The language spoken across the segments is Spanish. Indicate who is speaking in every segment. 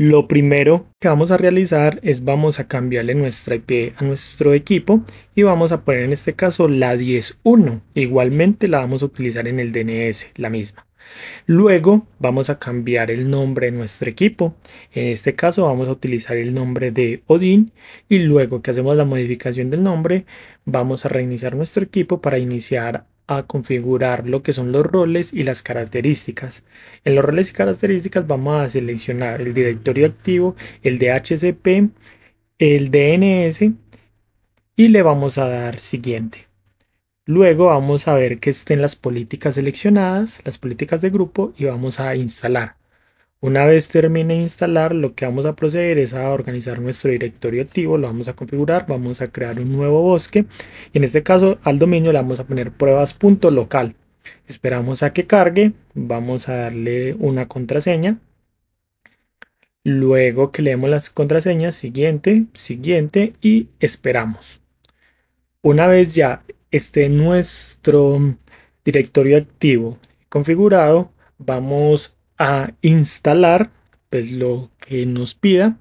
Speaker 1: Lo primero que vamos a realizar es vamos a cambiarle nuestra IP a nuestro equipo y vamos a poner en este caso la 10.1. Igualmente la vamos a utilizar en el DNS, la misma. Luego vamos a cambiar el nombre de nuestro equipo. En este caso vamos a utilizar el nombre de Odin y luego que hacemos la modificación del nombre vamos a reiniciar nuestro equipo para iniciar a configurar lo que son los roles y las características. En los roles y características vamos a seleccionar el directorio activo, el DHCP, el DNS y le vamos a dar siguiente. Luego vamos a ver que estén las políticas seleccionadas, las políticas de grupo y vamos a instalar. Una vez termine de instalar, lo que vamos a proceder es a organizar nuestro directorio activo, lo vamos a configurar, vamos a crear un nuevo bosque y en este caso al dominio le vamos a poner pruebas.local. Esperamos a que cargue, vamos a darle una contraseña. Luego que leemos las contraseñas, siguiente, siguiente y esperamos. Una vez ya esté nuestro directorio activo configurado, vamos a instalar pues lo que nos pida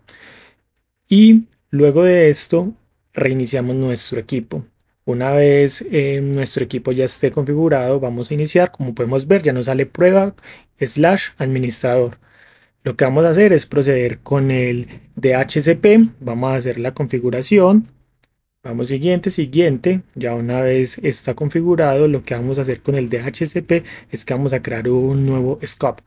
Speaker 1: y luego de esto reiniciamos nuestro equipo. Una vez eh, nuestro equipo ya esté configurado, vamos a iniciar. Como podemos ver, ya nos sale prueba slash administrador. Lo que vamos a hacer es proceder con el DHCP. Vamos a hacer la configuración. Vamos siguiente, siguiente. Ya una vez está configurado, lo que vamos a hacer con el DHCP es que vamos a crear un nuevo scope.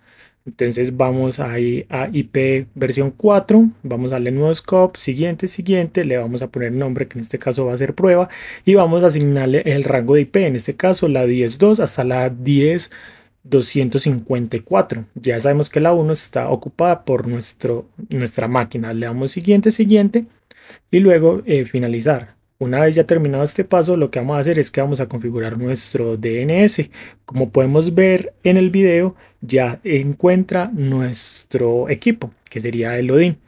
Speaker 1: Entonces vamos ahí a IP versión 4, vamos a darle nuevo scope, siguiente, siguiente, le vamos a poner nombre que en este caso va a ser prueba y vamos a asignarle el rango de IP, en este caso la 10.2 hasta la 10.254. Ya sabemos que la 1 está ocupada por nuestro, nuestra máquina, le damos siguiente, siguiente y luego eh, finalizar. Una vez ya terminado este paso, lo que vamos a hacer es que vamos a configurar nuestro DNS. Como podemos ver en el video, ya encuentra nuestro equipo, que sería el Odin.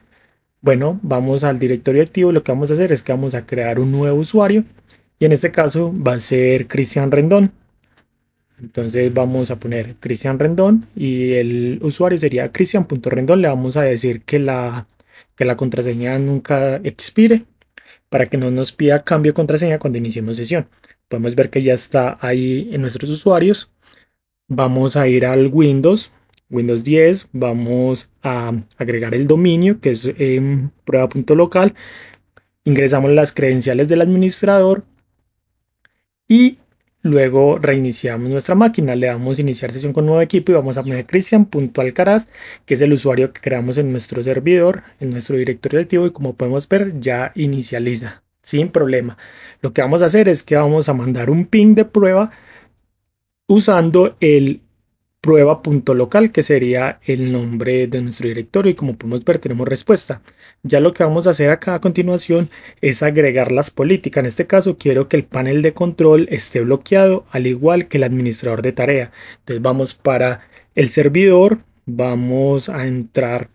Speaker 1: Bueno, vamos al directorio activo. Lo que vamos a hacer es que vamos a crear un nuevo usuario. Y en este caso va a ser Cristian Rendón. Entonces vamos a poner Cristian Rendón y el usuario sería Cristian.rendón. Le vamos a decir que la, que la contraseña nunca expire para que no nos pida cambio de contraseña cuando iniciemos sesión. Podemos ver que ya está ahí en nuestros usuarios. Vamos a ir al Windows, Windows 10, vamos a agregar el dominio que es em, prueba.local, ingresamos las credenciales del administrador y Luego reiniciamos nuestra máquina, le damos iniciar sesión con nuevo equipo y vamos a poner cristian.alcaraz, que es el usuario que creamos en nuestro servidor, en nuestro directorio activo y como podemos ver ya inicializa sin problema. Lo que vamos a hacer es que vamos a mandar un ping de prueba usando el prueba.local, que sería el nombre de nuestro directorio y como podemos ver tenemos respuesta. Ya lo que vamos a hacer acá a continuación es agregar las políticas. En este caso quiero que el panel de control esté bloqueado al igual que el administrador de tarea. Entonces vamos para el servidor, vamos a entrar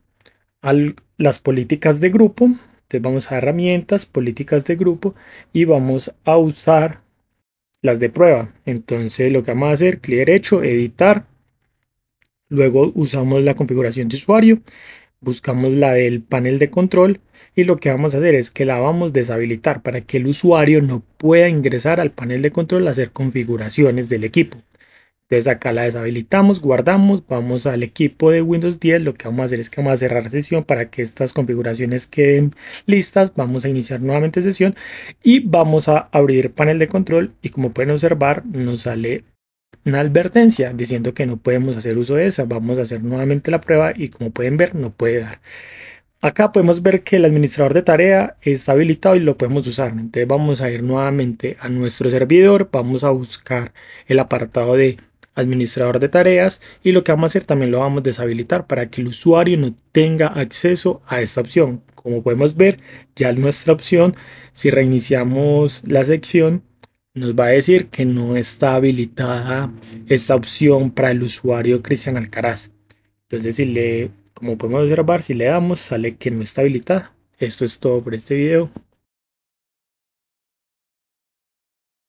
Speaker 1: a las políticas de grupo. Entonces vamos a herramientas, políticas de grupo y vamos a usar las de prueba. Entonces lo que vamos a hacer, clic derecho, editar Luego usamos la configuración de usuario, buscamos la del panel de control y lo que vamos a hacer es que la vamos a deshabilitar para que el usuario no pueda ingresar al panel de control a hacer configuraciones del equipo. Entonces acá la deshabilitamos, guardamos, vamos al equipo de Windows 10, lo que vamos a hacer es que vamos a cerrar sesión para que estas configuraciones queden listas, vamos a iniciar nuevamente sesión y vamos a abrir panel de control y como pueden observar nos sale una advertencia diciendo que no podemos hacer uso de esa. Vamos a hacer nuevamente la prueba y como pueden ver no puede dar. Acá podemos ver que el administrador de tarea está habilitado y lo podemos usar. Entonces vamos a ir nuevamente a nuestro servidor, vamos a buscar el apartado de administrador de tareas y lo que vamos a hacer también lo vamos a deshabilitar para que el usuario no tenga acceso a esta opción. Como podemos ver, ya nuestra opción, si reiniciamos la sección, nos va a decir que no está habilitada esta opción para el usuario Cristian Alcaraz. Entonces, si le, como podemos observar, si le damos, sale que no está habilitada. Esto es todo por este video.